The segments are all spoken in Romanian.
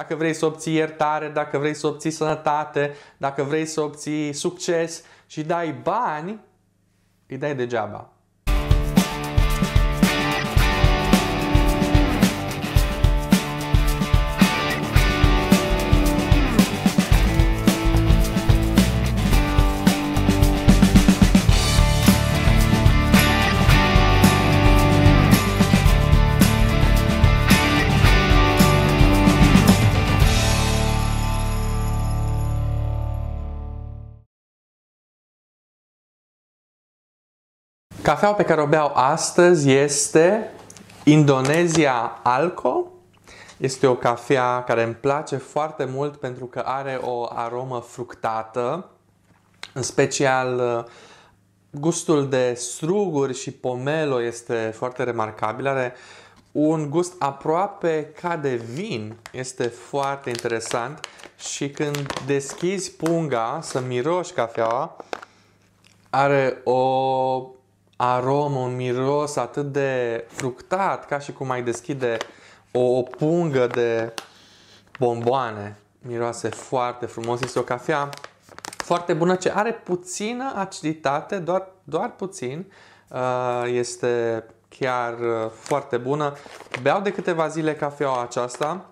Dacă vrei să obții iertare, dacă vrei să obții sănătate, dacă vrei să obții succes și dai bani, îi dai degeaba. Cafeaua pe care o beau astăzi este Indonezia Alco. Este o cafea care îmi place foarte mult pentru că are o aromă fructată, în special uh, gustul de struguri și pomelo este foarte remarcabil, are un gust aproape ca de vin, este foarte interesant și când deschizi punga să miroși cafeaua, are o aromă, un miros atât de fructat, ca și cum ai deschide o, o pungă de bomboane. Miroase foarte frumos. Este o cafea foarte bună, ce are puțină aciditate, doar, doar puțin. Uh, este chiar uh, foarte bună. Beau de câteva zile cafeaua aceasta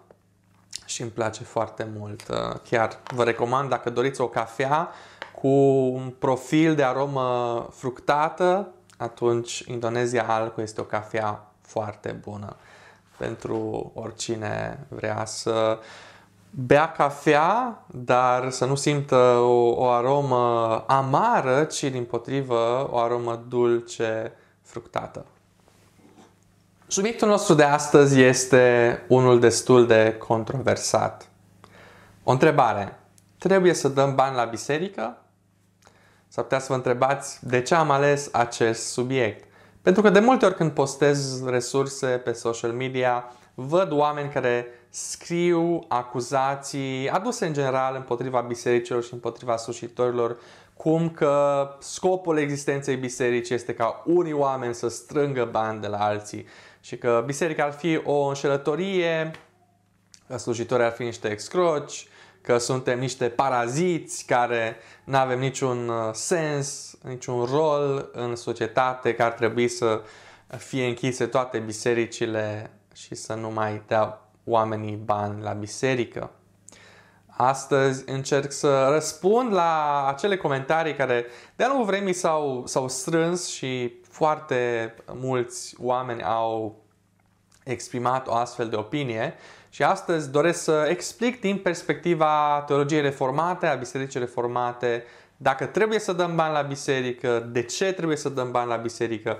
și îmi place foarte mult. Uh, chiar vă recomand dacă doriți o cafea cu un profil de aromă fructată, atunci Indonezia Alco este o cafea foarte bună pentru oricine vrea să bea cafea, dar să nu simtă o, o aromă amară, ci din potrivă o aromă dulce, fructată. Subiectul nostru de astăzi este unul destul de controversat. O întrebare. Trebuie să dăm bani la biserică S-ar putea să vă întrebați de ce am ales acest subiect. Pentru că de multe ori când postez resurse pe social media, văd oameni care scriu acuzații aduse în general împotriva bisericilor și împotriva slușitorilor, cum că scopul existenței bisericii este ca unii oameni să strângă bani de la alții și că biserica ar fi o înșelătorie, slujitorii ar fi niște excroci, că suntem niște paraziți care nu avem niciun uh, sens, niciun rol în societate, că ar trebui să fie închise toate bisericile și să nu mai dea oamenii bani la biserică. Astăzi încerc să răspund la acele comentarii care de-a lungul vremii s-au, s-au strâns și foarte mulți oameni au exprimat o astfel de opinie și astăzi doresc să explic din perspectiva teologiei reformate, a bisericii reformate, dacă trebuie să dăm bani la biserică, de ce trebuie să dăm bani la biserică,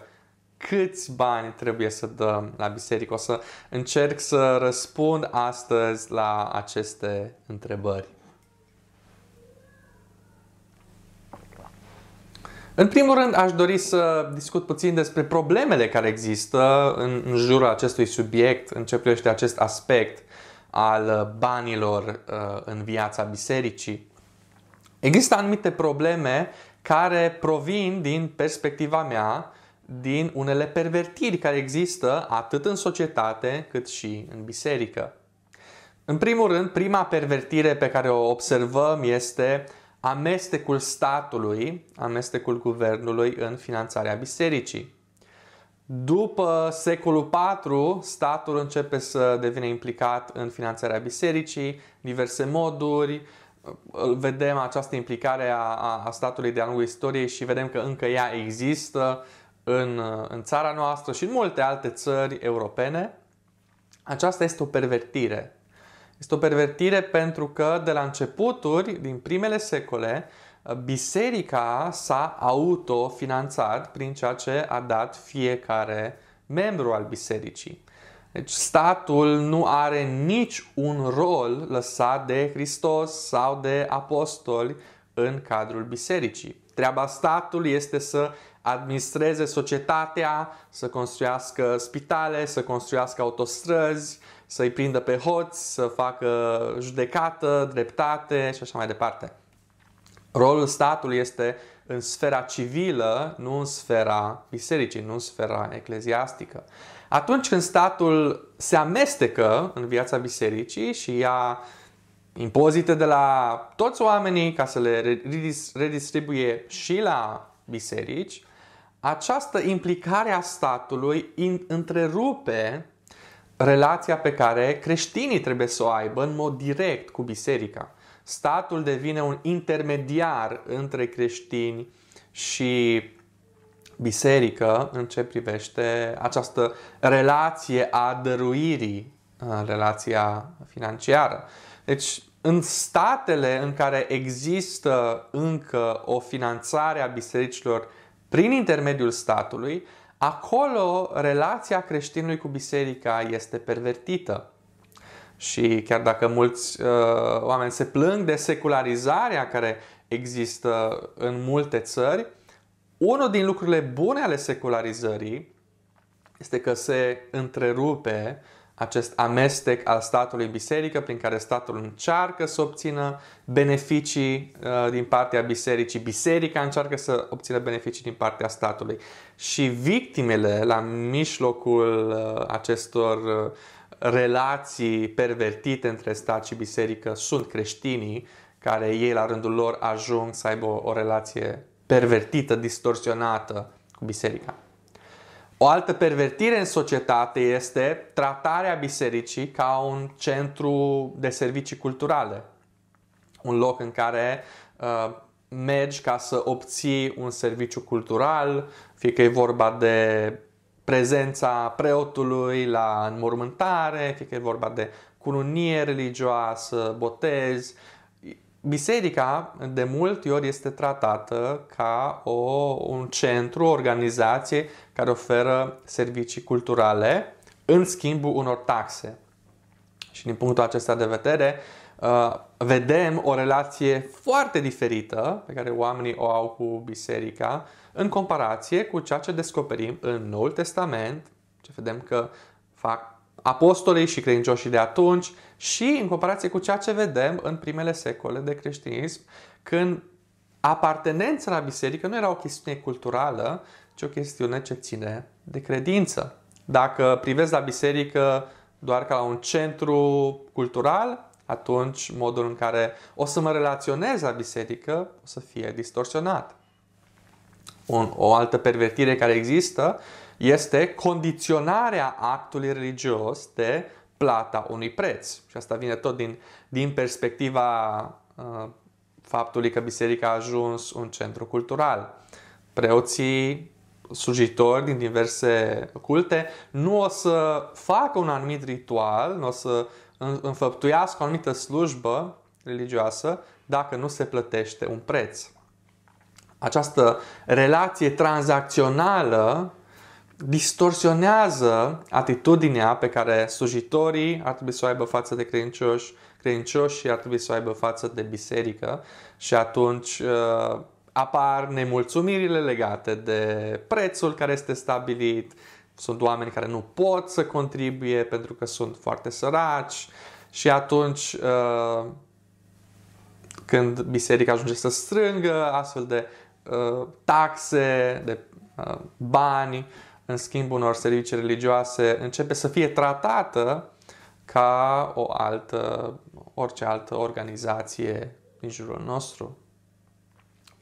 câți bani trebuie să dăm la biserică. O să încerc să răspund astăzi la aceste întrebări. În primul rând, aș dori să discut puțin despre problemele care există în, jurul acestui subiect, în ce privește acest aspect al uh, banilor uh, în viața bisericii. Există anumite probleme care provin din perspectiva mea din unele pervertiri care există atât în societate cât și în biserică. În primul rând, prima pervertire pe care o observăm este amestecul statului, amestecul guvernului în finanțarea bisericii. După secolul IV, statul începe să devină implicat în finanțarea bisericii, diverse moduri, vedem această implicare a, a statului de-a lungul istoriei și vedem că încă ea există în, în țara noastră și în multe alte țări europene. Aceasta este o pervertire este o pervertire pentru că de la începuturi, din primele secole, biserica s-a autofinanțat prin ceea ce a dat fiecare membru al bisericii. Deci statul nu are nici un rol lăsat de Hristos sau de apostoli în cadrul bisericii. Treaba statului este să administreze societatea, să construiască spitale, să construiască autostrăzi, să-i prindă pe hoți, să facă judecată, dreptate și așa mai departe. Rolul statului este în sfera civilă, nu în sfera bisericii, nu în sfera ecleziastică. Atunci când statul se amestecă în viața bisericii și ia impozite de la toți oamenii ca să le redistribuie și la biserici, această implicare a statului întrerupe relația pe care creștinii trebuie să o aibă în mod direct cu biserica. Statul devine un intermediar între creștini și biserică în ce privește această relație a dăruirii, relația financiară. Deci, în statele în care există încă o finanțare a bisericilor prin intermediul statului, Acolo relația creștinului cu biserica este pervertită. Și chiar dacă mulți uh, oameni se plâng de secularizarea care există în multe țări, unul din lucrurile bune ale secularizării este că se întrerupe uh, acest amestec al statului biserică prin care statul încearcă să obțină beneficii uh, din partea bisericii, biserica încearcă să obțină beneficii din partea statului. Și victimele la mijlocul uh, acestor uh, relații pervertite între stat și biserică sunt creștinii care ei la rândul lor ajung să aibă o relație pervertită, distorsionată cu biserica. O altă pervertire în societate este tratarea bisericii ca un centru de servicii culturale. Un loc în care uh, mergi ca să obții un serviciu cultural, fie că e vorba de prezența preotului la înmormântare, fie că e vorba de cununie religioasă, botez, uh, Biserica de multe ori este tratată ca o, un centru, o organizație care oferă servicii culturale în schimbul unor taxe. Și din punctul acesta de vedere, uh, vedem o relație foarte diferită pe care oamenii o au cu biserica în comparație cu ceea ce descoperim în Noul Testament, ce vedem că fac apostolii și credincioșii de atunci, și în comparație cu ceea ce vedem în primele secole de creștinism, când apartenența la biserică nu era o chestiune culturală, ci o chestiune ce ține de credință. Dacă privești la biserică doar ca la un centru cultural, atunci modul în care o să mă relaționez la biserică o să fie distorsionat. Un, o altă pervertire care există este condiționarea actului religios de plata unui preț. Și asta vine tot din, din perspectiva uh, faptului că biserica a ajuns un centru cultural. Preoții slujitori din diverse culte nu o să facă un anumit ritual, nu o să înfăptuiască o anumită slujbă religioasă dacă nu se plătește un preț. Această relație tranzacțională distorsionează atitudinea pe care slujitorii ar trebui să o aibă față de credincioși, și ar trebui să o aibă față de biserică și atunci uh, apar nemulțumirile legate de prețul care este stabilit, sunt oameni care nu pot să contribuie pentru că sunt foarte săraci și atunci uh, când biserica ajunge să strângă astfel de uh, taxe, de uh, bani, în schimb unor servicii religioase, începe să fie tratată ca o altă, orice altă organizație din jurul nostru.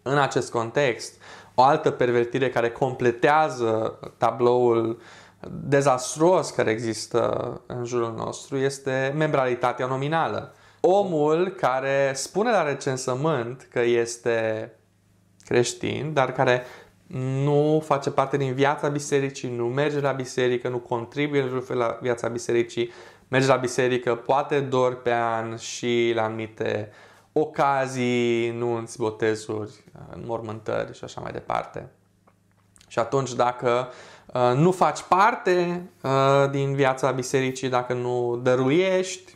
În acest context, o altă pervertire care completează tabloul dezastruos care există în jurul nostru este membralitatea nominală. Omul care spune la recensământ că este creștin, dar care nu face parte din viața bisericii, nu merge la biserică, nu contribuie în fel la viața bisericii, merge la biserică poate doar pe an și la anumite ocazii, nunți, botezuri, înmormântări și așa mai departe. Și atunci dacă uh, nu faci parte uh, din viața bisericii, dacă nu dăruiești,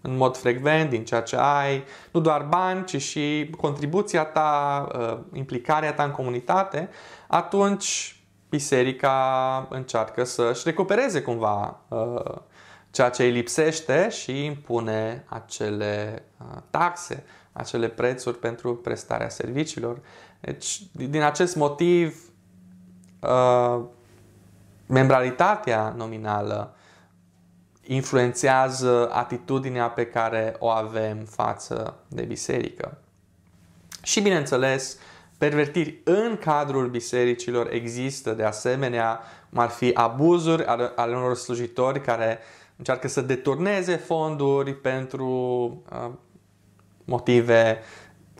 în mod frecvent din ceea ce ai, nu doar bani, ci și contribuția ta, uh, implicarea ta în comunitate, atunci biserica încearcă să-și recupereze cumva uh, ceea ce îi lipsește și impune acele uh, taxe, acele prețuri pentru prestarea serviciilor. Deci, din acest motiv, membralitatea nominală influențează atitudinea pe care o avem față de biserică. Și bineînțeles, pervertiri în cadrul bisericilor există de asemenea, cum ar fi abuzuri ale, unor slujitori care încearcă să deturneze fonduri pentru uh, motive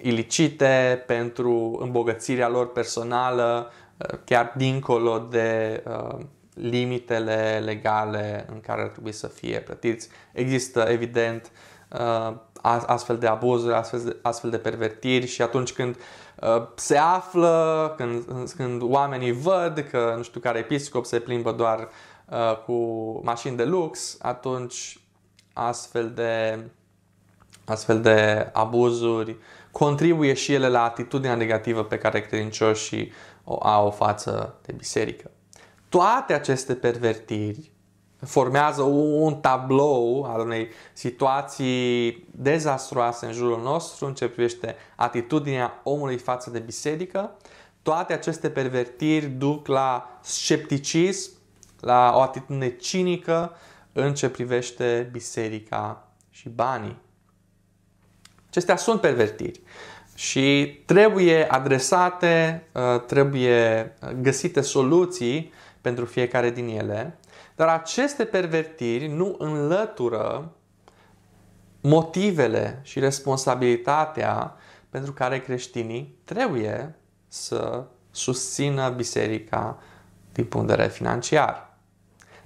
ilicite, pentru îmbogățirea lor personală, uh, chiar dincolo de uh, limitele legale în care ar trebui să fie plătiți. Există, evident, uh, astfel de abuzuri, astfel de, pervertiri și atunci când uh, se află, când, când oamenii văd că nu știu care episcop se plimbă doar uh, cu mașini de lux, atunci astfel de, astfel de abuzuri contribuie și ele la atitudinea negativă pe care credincioșii o au față de biserică. Toate aceste pervertiri formează un tablou al unei situații dezastroase în jurul nostru în ce privește atitudinea omului față de biserică. Toate aceste pervertiri duc la scepticism, la o atitudine cinică în ce privește biserica și banii. Acestea sunt pervertiri și trebuie adresate, uh, trebuie găsite soluții pentru fiecare din ele, dar aceste pervertiri nu înlătură motivele și responsabilitatea pentru care creștinii trebuie să susțină biserica din punct de vedere financiar.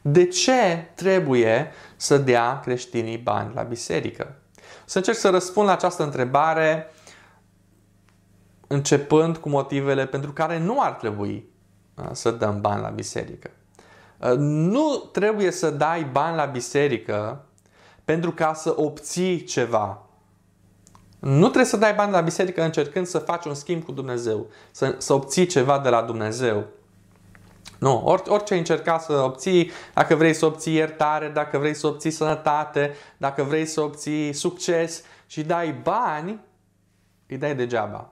De ce trebuie să dea creștinii bani la biserică? Să încerc să răspund la această întrebare începând cu motivele pentru care nu ar trebui să dăm bani la biserică. Nu trebuie să dai bani la biserică pentru ca să obții ceva. Nu trebuie să dai bani la biserică încercând să faci un schimb cu Dumnezeu, să, să obții ceva de la Dumnezeu. Nu, orice ai încerca să obții, dacă vrei să obții iertare, dacă vrei să obții sănătate, dacă vrei să obții succes și dai bani, îi dai degeaba.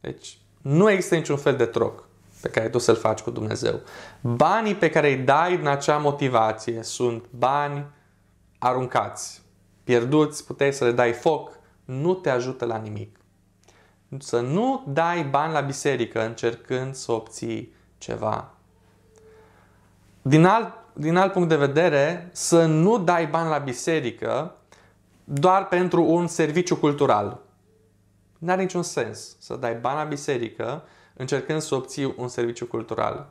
Deci nu există niciun fel de troc pe care tu să-l faci cu Dumnezeu. Banii pe care îi dai în acea motivație sunt bani aruncați, pierduți, puteai să le dai foc, nu te ajută la nimic. Să nu dai bani la biserică încercând să obții ceva. Din alt, din alt punct de vedere, să nu dai bani la biserică doar pentru un serviciu cultural. N-are niciun sens să dai bani la biserică încercând să obții un serviciu cultural.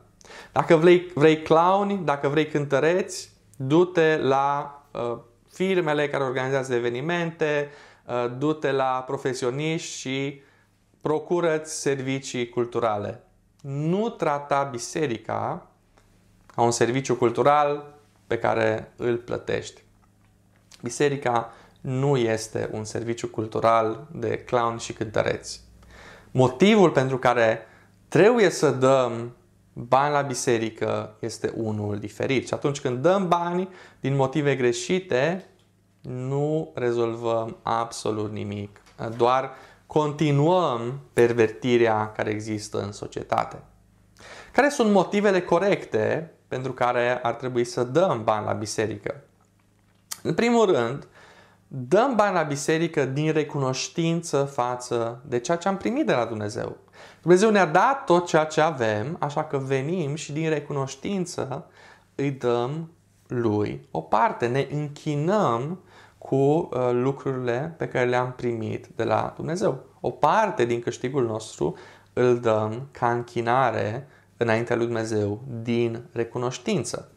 Dacă vrei, vrei clowni, dacă vrei cântăreți, du-te la uh, firmele care organizează evenimente, uh, du-te la profesioniști și procură-ți servicii culturale. Nu trata biserica ca un serviciu cultural pe care îl plătești. Biserica nu este un serviciu cultural de clown și cântăreți. Motivul pentru care Trebuie să dăm bani la biserică este unul diferit. Și atunci când dăm bani din motive greșite, nu rezolvăm absolut nimic. Doar continuăm pervertirea care există în societate. Care sunt motivele corecte pentru care ar trebui să dăm bani la biserică? În primul rând, dăm bani la biserică din recunoștință față de ceea ce am primit de la Dumnezeu. Dumnezeu ne-a dat tot ceea ce avem, așa că venim și din recunoștință îi dăm lui o parte. Ne închinăm cu uh, lucrurile pe care le-am primit de la Dumnezeu. O parte din câștigul nostru îl dăm ca închinare înaintea lui Dumnezeu din recunoștință.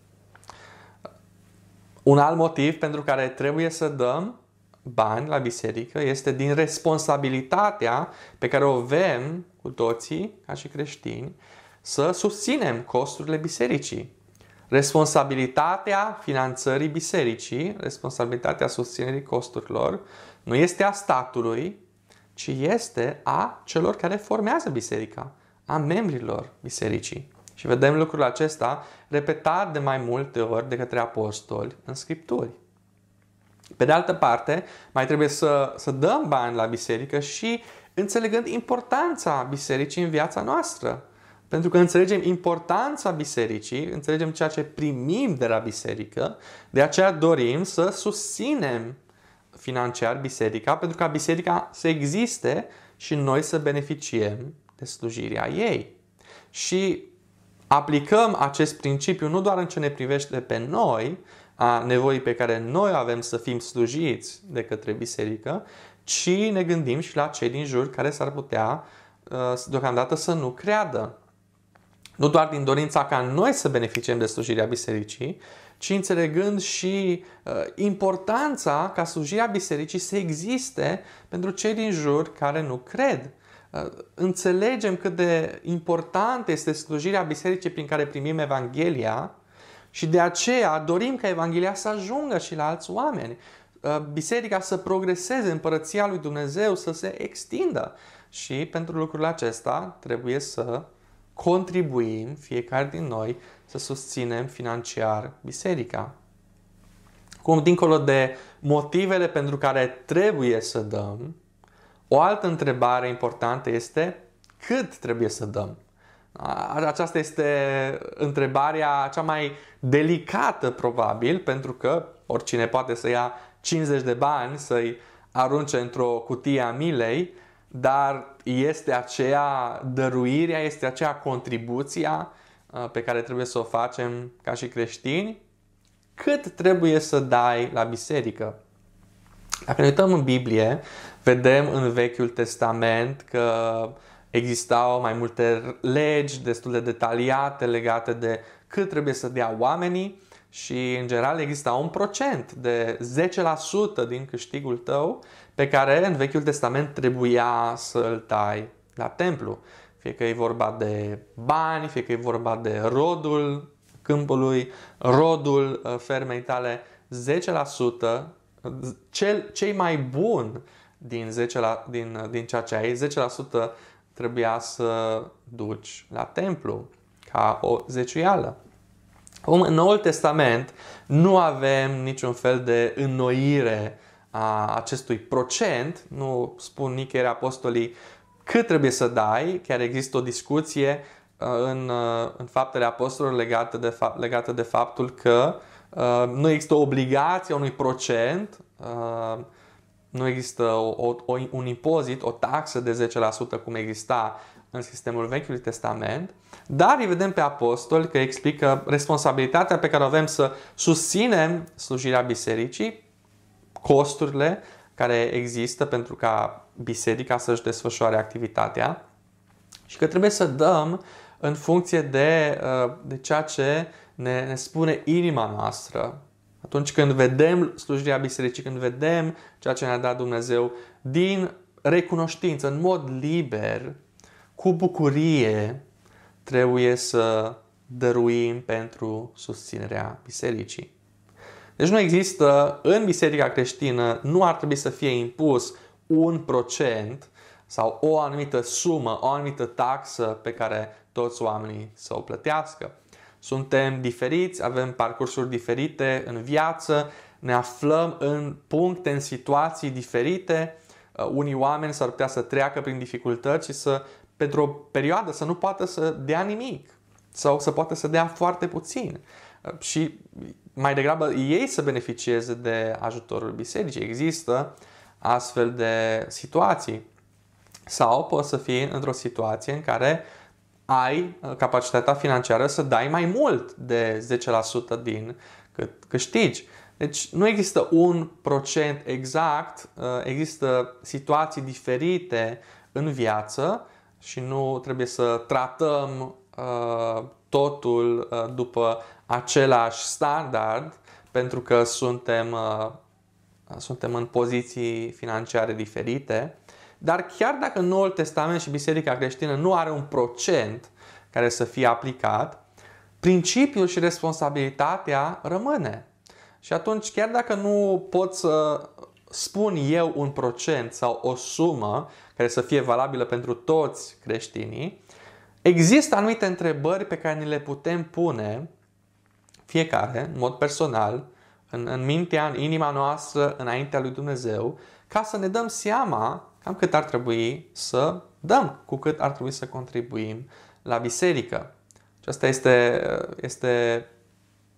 Un alt motiv pentru care trebuie să dăm bani la biserică este din responsabilitatea pe care o avem cu toții, ca și creștini, să susținem costurile bisericii. Responsabilitatea finanțării bisericii, responsabilitatea susținerii costurilor, nu este a statului, ci este a celor care formează biserica, a membrilor bisericii. Și vedem lucrul acesta repetat de mai multe ori de către apostoli în scripturi. Pe de altă parte, mai trebuie să, să dăm bani la biserică și înțelegând importanța bisericii în viața noastră. Pentru că înțelegem importanța bisericii, înțelegem ceea ce primim de la biserică, de aceea dorim să susținem financiar biserica, pentru ca biserica să existe și noi să beneficiem de slujirea ei. Și aplicăm acest principiu nu doar în ce ne privește pe noi, a nevoii pe care noi avem să fim slujiți de către biserică, ci ne gândim și la cei din jur care s-ar putea uh, deocamdată să nu creadă. Nu doar din dorința ca noi să beneficiem de slujirea bisericii, ci înțelegând și uh, importanța ca slujirea bisericii să existe pentru cei din jur care nu cred. Uh, înțelegem cât de importantă este slujirea bisericii prin care primim Evanghelia și de aceea dorim ca Evanghelia să ajungă și la alți oameni. Uh, biserica să progreseze, împărăția lui Dumnezeu să se extindă. Și pentru lucrul acesta trebuie să contribuim fiecare din noi să susținem financiar biserica. Cum dincolo de motivele pentru care trebuie să dăm, o altă întrebare importantă este cât trebuie să dăm. Aceasta este întrebarea cea mai delicată probabil pentru că oricine poate să ia 50 de bani să-i arunce într-o cutie a milei, dar este aceea dăruirea, este aceea contribuția pe care trebuie să o facem ca și creștini, cât trebuie să dai la biserică. Dacă ne uităm în Biblie, vedem în Vechiul Testament că uh, Existau mai multe legi destul de detaliate legate de cât trebuie să dea oamenii și în general exista un procent de 10% din câștigul tău pe care în Vechiul Testament trebuia să-l tai la templu. Fie că e vorba de bani, fie că e vorba de rodul câmpului, rodul uh, fermei tale, 10%, cel, cei mai buni din, 10 la, din, uh, din ceea ce ai, trebuia să duci la templu ca o zeciuială. Om, în Noul Testament nu avem niciun fel de înnoire a acestui procent, nu spun nicăieri apostolii cât trebuie să dai, chiar există o discuție uh, în, uh, în faptele apostolilor legată de, fa- legată de faptul că uh, nu există o obligație unui procent uh, nu există o, o, un impozit, o taxă de 10% cum exista în sistemul Vechiului Testament, dar îi vedem pe apostoli că explică responsabilitatea pe care o avem să susținem slujirea bisericii, costurile care există pentru ca biserica să-și desfășoare activitatea și că trebuie să dăm în funcție de, uh, de ceea ce ne, ne spune inima noastră, atunci când vedem slujirea bisericii, când vedem ceea ce ne-a dat Dumnezeu, din recunoștință, în mod liber, cu bucurie, trebuie să dăruim pentru susținerea bisericii. Deci nu există, în biserica creștină, nu ar trebui să fie impus un procent sau o anumită sumă, o anumită taxă pe care toți oamenii să o plătească. Suntem diferiți, avem parcursuri diferite în viață, ne aflăm în puncte, în situații diferite. Uh, unii oameni s-ar putea să treacă prin dificultăți și să, pentru o perioadă, să nu poată să dea nimic sau să poată să dea foarte puțin uh, și mai degrabă ei să beneficieze de ajutorul bisericii. Există astfel de situații. Sau poți să fii într-o situație în care uh, ai uh, capacitatea financiară să dai mai mult de 10% din cât câștigi. Deci nu există un procent exact, uh, există situații diferite în viață și nu trebuie să tratăm uh, totul după același standard pentru că suntem, suntem în poziții financiare diferite. Dar chiar dacă Noul Testament și Biserica creștină nu are un procent care să fie aplicat, principiul și responsabilitatea rămâne. Și atunci, chiar dacă nu pot să spun eu un procent sau o sumă care să fie valabilă pentru toți creștinii, există anumite întrebări pe care ni le putem pune fiecare, în mod personal, în, în mintea, în inima noastră, înaintea lui Dumnezeu, ca să ne dăm seama cam cât ar trebui să dăm, cu cât ar trebui să contribuim la biserică. Asta este, este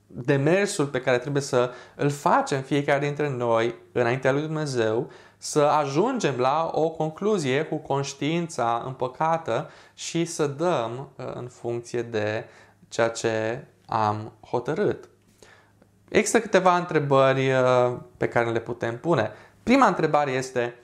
demersul pe care trebuie să îl facem fiecare dintre noi înaintea lui Dumnezeu, să ajungem la o concluzie cu conștiința împăcată și să dăm uh, în funcție de ceea ce am hotărât. Există câteva întrebări uh, pe care le putem pune. Prima întrebare este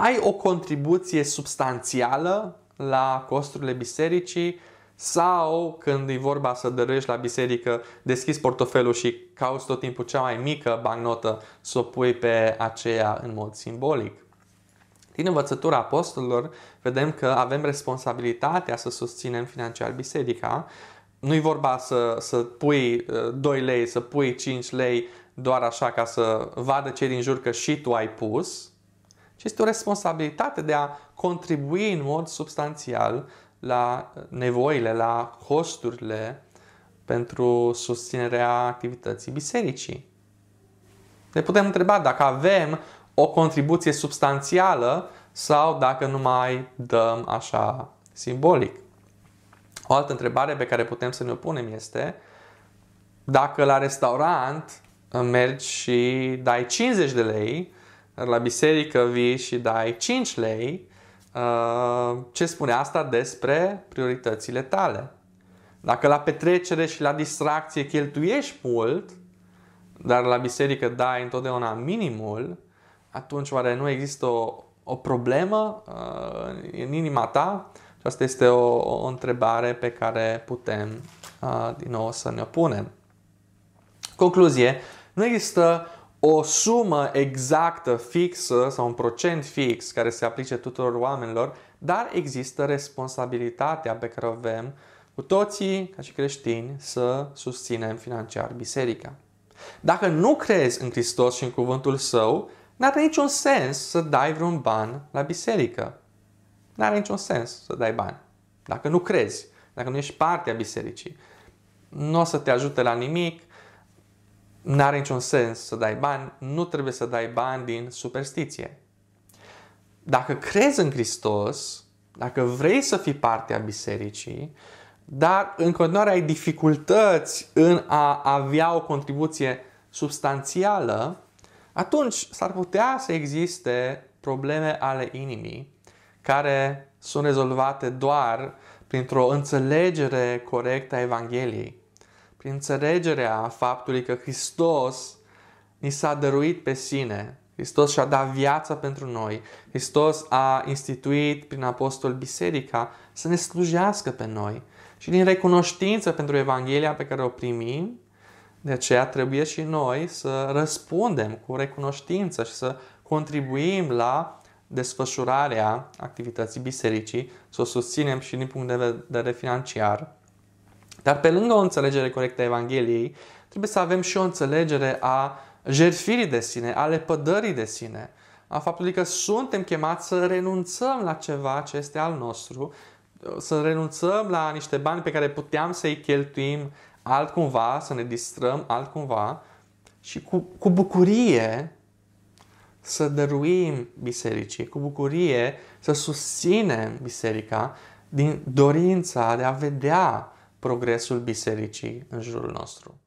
ai o contribuție substanțială la costurile bisericii sau când e vorba să dărești la biserică, deschizi portofelul și cauți tot timpul cea mai mică bancnotă să o pui pe aceea în mod simbolic. Din învățătura apostolilor vedem că avem responsabilitatea să susținem financiar biserica. Nu-i vorba să, să pui 2 uh, lei, să pui 5 lei doar așa ca să vadă cei din jur că și tu ai pus, ci este o responsabilitate de a contribui în mod substanțial la nevoile, la costurile pentru susținerea activității bisericii. Ne putem întreba dacă avem o contribuție substanțială sau dacă nu mai dăm așa simbolic. O altă întrebare pe care putem să ne o punem este dacă la restaurant mergi și dai 50 de lei la biserică vii și dai 5 lei, uh, ce spune asta despre prioritățile tale? Dacă la petrecere și la distracție cheltuiești mult, dar la biserică dai întotdeauna minimul, atunci oare nu există o, o problemă uh, în inima ta? Și asta este o, o întrebare pe care putem uh, din nou să ne punem. Concluzie, nu există o sumă exactă, fixă sau un procent fix care se aplice tuturor oamenilor, dar există responsabilitatea pe care o avem cu toții, ca și creștini, să susținem financiar biserica. Dacă nu crezi în Hristos și în cuvântul său, n-are niciun sens să dai vreun ban la biserică. N-are niciun sens să dai bani. Dacă nu crezi, dacă nu ești parte a bisericii, nu o să te ajute la nimic, nu are niciun sens să dai bani, nu trebuie să dai bani din superstiție. Dacă crezi în Hristos, dacă vrei să fii parte a bisericii, dar în continuare ai dificultăți în a avea o contribuție substanțială, atunci s-ar putea să existe probleme ale inimii care sunt rezolvate doar printr-o înțelegere corectă a Evangheliei prin înțelegerea faptului că Hristos ni s-a dăruit pe sine, Hristos și-a dat viața pentru noi, Hristos a instituit prin apostol biserica să ne slujească pe noi și din recunoștință pentru Evanghelia pe care o primim, de aceea trebuie și noi să răspundem cu recunoștință și să contribuim la desfășurarea activității bisericii, să o susținem și din punct de vedere financiar, dar pe lângă o înțelegere corectă a Evangheliei, trebuie să avem și o înțelegere a jertfirii de sine, a lepădării de sine, a faptului că suntem chemați să renunțăm la ceva ce este al nostru, să renunțăm la niște bani pe care puteam să-i cheltuim altcumva, să ne distrăm altcumva și cu, cu bucurie să dăruim bisericii, cu bucurie să susținem biserica din dorința de a vedea progresul bisericii în jurul nostru.